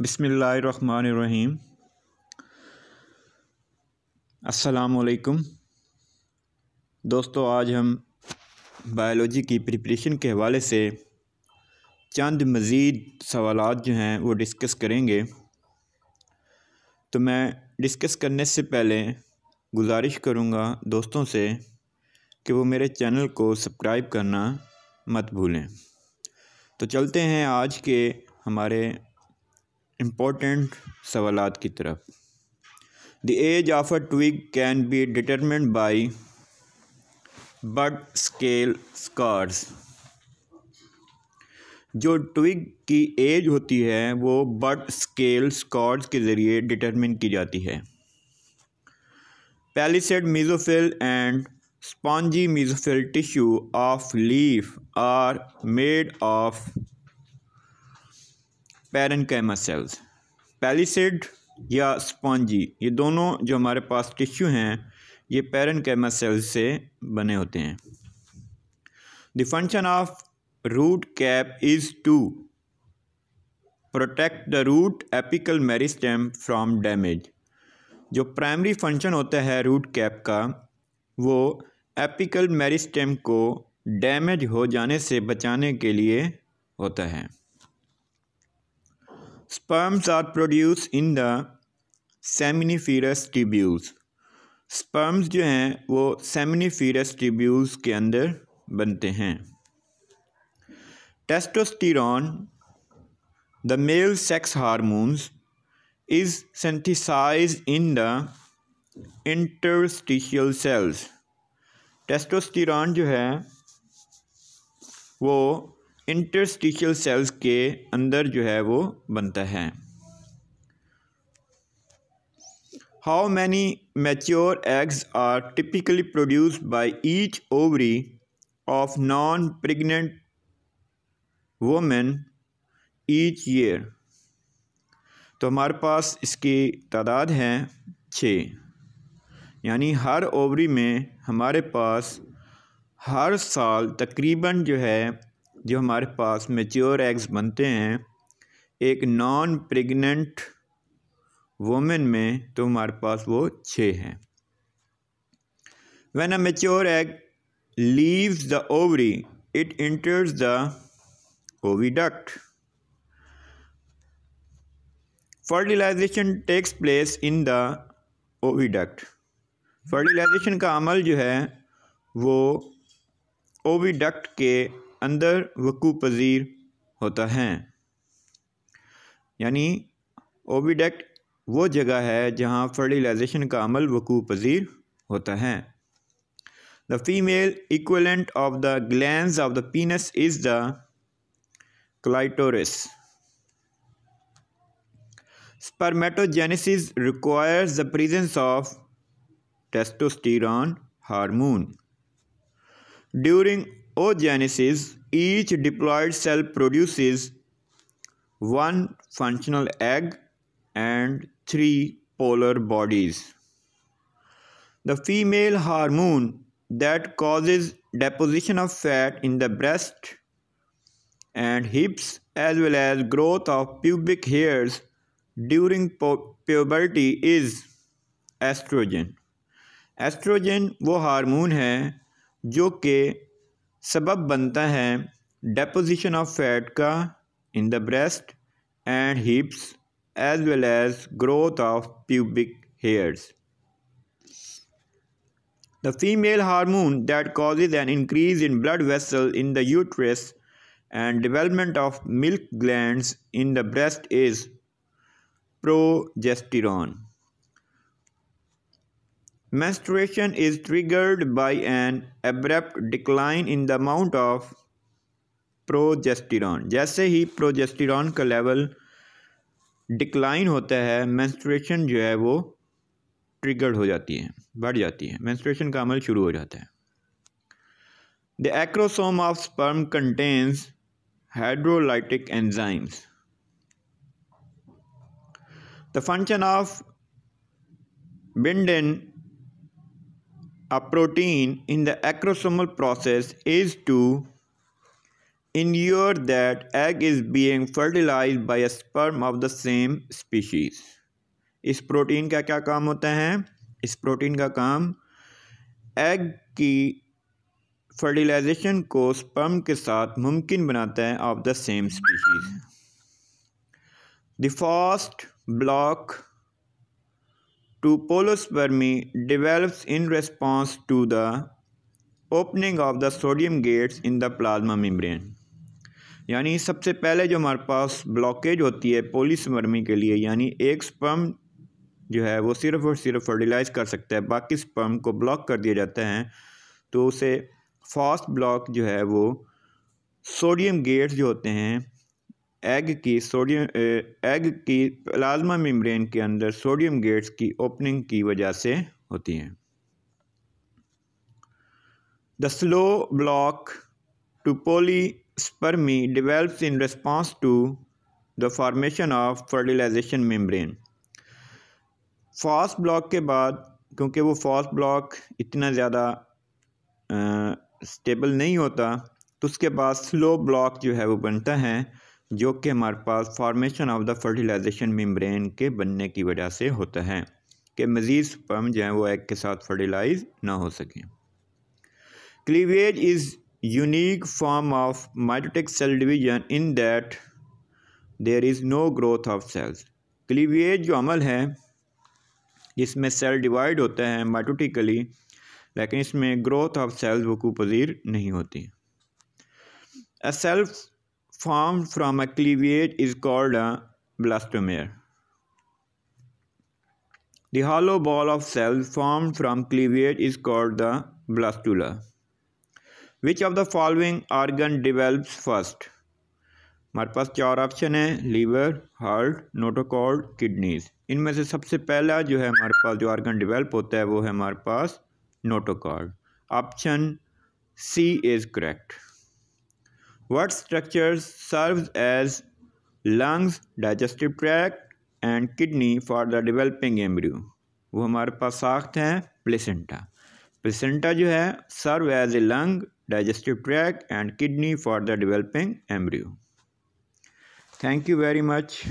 बिसमीम असलकुम दोस्तों आज हम बायोलॉजी की प्रिपरेशन के हवाले से चंद मज़ीद सवाल जो हैं वो डिस्कस करेंगे तो मैं डिस्कस करने से पहले गुजारिश करूँगा दोस्तों से कि वो मेरे चैनल को सब्सक्राइब करना मत भूलें तो चलते हैं आज के हमारे इम्पोर्टेंट सवाल की तरफ the age of a twig can be determined by bud scale scars जो ट्विग की एज होती है वो बड स्केल स्कॉर्स के ज़रिए डिटरमिन की जाती है palisade mesophyll and spongy mesophyll tissue of leaf are made of parenchyma cells palisade या स्पॉन्जी ये दोनों जो हमारे पास टिश्यू हैं ये पैरनकैमा सेल्स से बने होते हैं the function of root cap is to protect the root apical meristem from damage जो प्राइमरी फंक्शन होता है रूट कैप का वो एपिकल मेरिस्टेम को डैमेज हो जाने से बचाने के लिए होता है sperms are produce in the seminiferous tubules sperms जो हैं वो सेमिनीफीरस ट्यूब्यूल्स के अंदर बनते हैं testosterone the male sex hormones is synthesized in the interstitial cells testosterone जो है वो इंटरस्टिशियल सेल्स के अंदर जो है वो बनता है how many mature eggs are typically produce by each ovary of non pregnant women each year तो हमारे पास इसकी तादाद है छ यानी हर ओवरी में हमारे पास हर साल तकरीबन जो है जो हमारे पास मेच्योर एग्स बनते हैं एक नॉन प्रेग्नेंट वोमेन में तो हमारे पास वो छः हैं when a mature egg leave the ovary it enters the oviduct fertilization takes place in the oviduct fertilization का अमल जो है वो ओविडक्ट के अंदर वकू पजीर होता है यानी ओविडेक्ट वो जगह है जहाँ फर्टिलाइजेशन का अमल वकू पजीर होता है the female equivalent of the gland of the penis is the clitoris spermatogenesis requires the presence of testosterone hormone during oogenesis, each diploid cell produces one functional egg and three polar bodies. The female hormone that causes deposition of fat in the breast and hips as well as growth of pubic hairs during puberty is estrogen. Estrogen, वो hormone है जो कि सबब बनता है deposition of fat का in the breast and hips, as well as growth of pubic hairs. The female hormone that causes an increase in blood vessel in the uterus and development of milk glands in the breast is progesterone. Menstruation is triggered by an abrupt decline in the amount of progesterone जैसे ही progesterone का level decline होता है menstruation जो है वो triggered हो जाती है बढ़ जाती है मेंस्ट्रुएशन का अमल शुरू हो जाता है the acrosome of sperm contains hydrolytic enzymes the function of bindin a protein in the acrosomal process is to ensure that egg is being fertilized by a sperm of the same species. इस protein का क्या काम होता है इस protein का काम egg की फर्टिलाइजेशन को स्पर्म के साथ मुमकिन बनाता है of the same species the first block to polyspermy develops in response to the opening of the sodium gates in the plasma membrane यानी सबसे पहले जो हमारे पास ब्लॉकेज होती है पोलिसमर्मी के लिए यानी एक स्पर्म जो है वो सिर्फ और सिर्फ फर्टिलाइज कर सकता है बाकी स्पर्म को ब्लॉक कर दिया जाता है तो उसे फास्ट ब्लॉक जो है वो सोडियम गेट्स जो होते हैं एग की सोडियम एग की प्लाज्मा मेम्ब्रेन के अंदर सोडियम गेट्स की ओपनिंग की वजह से होती हैं the slow block to polyspermy develops in response to the formation of fertilization membrane fast block के बाद क्योंकि वो फास्ट ब्लॉक इतना ज़्यादा स्टेबल नहीं होता तो उसके बाद स्लो ब्लॉक जो है वो बनता है जो कि हमारे पास formation of the fertilization membrane के बनने की वजह से होता है कि मज़ीद स्पर्म जो हैं वो एग के साथ फर्टिलाइज ना हो सकें cleavage is unique form of mitotic cell division in that there is no growth of cells cleavage जो अमल है जिसमें सेल डिवाइड होता है माइटोटिकली लेकिन इसमें ग्रोथ ऑफ सेल्स वकू पजीर नहीं होती a self formed from a cleavage is called a blastomere. The hollow ball of cells formed from cleavage is called the blastula. Which of the following organ develops first? हमारे पास चार option है liver heart notochord kidneys इनमें से सबसे पहला जो है हमारे पास जो ऑर्गन डिवेल्प होता है वो है हमारे पास notochord option C is correct What structures serves as lungs, digestive tract and kidney for the developing embryo? वो हमारे पास साख्त हैं placenta placenta जो है serve as a lung digestive tract and kidney for the developing embryo. Thank you very much.